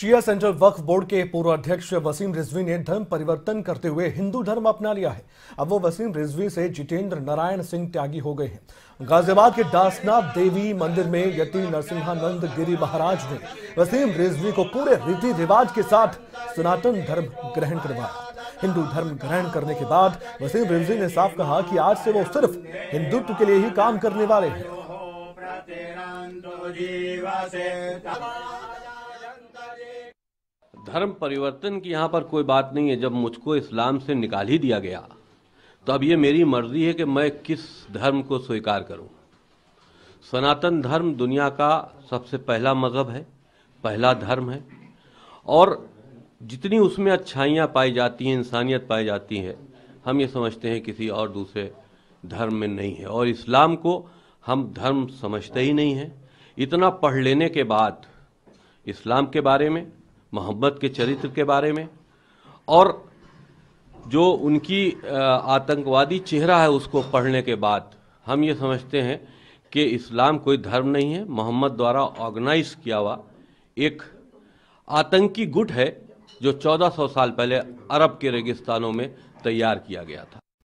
शिया central वक्फ board के पूर्व अध्यक्ष वसीम रिजवी ने धर्म परिवर्तन करते हुए हिंदू धर्म अपना लिया है अब वो वसीम रिजवी से जितेंद्र नारायण सिंह त्यागी हो गए हैं गाजियाबाद के दासनाथ देवी मंदिर में यति नरसिंहानंद गिरी महाराज ने वसीम रिजवी को पूरे रीति रिवाज के साथ सनातन धर्म ग्रहण करवाया हिंदू धर्म ग्रहण करने के बाद वसीम रिजवी ने साफ कहा कि आज से वो सिर्फ हिंदुत्व के लिए ही काम करने वाले हैं धर्म परिवर्तन की यहाँ पर कोई बात नहीं है जब मुझको इस्लाम से निकाल ही दिया गया तो अब ये मेरी मर्जी है कि मैं किस धर्म को स्वीकार करूँ सनातन धर्म दुनिया का सबसे पहला मज़हब है पहला धर्म है और जितनी उसमें अच्छाइयाँ पाई जाती हैं इंसानियत पाई जाती है हम ये समझते हैं किसी और दूसरे धर्म में नहीं है और इस्लाम को हम धर्म समझते ही नहीं हैं इतना पढ़ लेने के बाद इस्लाम के बारे में मोहम्मद के चरित्र के बारे में और जो उनकी आतंकवादी चेहरा है उसको पढ़ने के बाद हम ये समझते हैं कि इस्लाम कोई धर्म नहीं है मोहम्मद द्वारा ऑर्गेनाइज किया हुआ एक आतंकी गुट है जो 1400 साल पहले अरब के रेगिस्तानों में तैयार किया गया था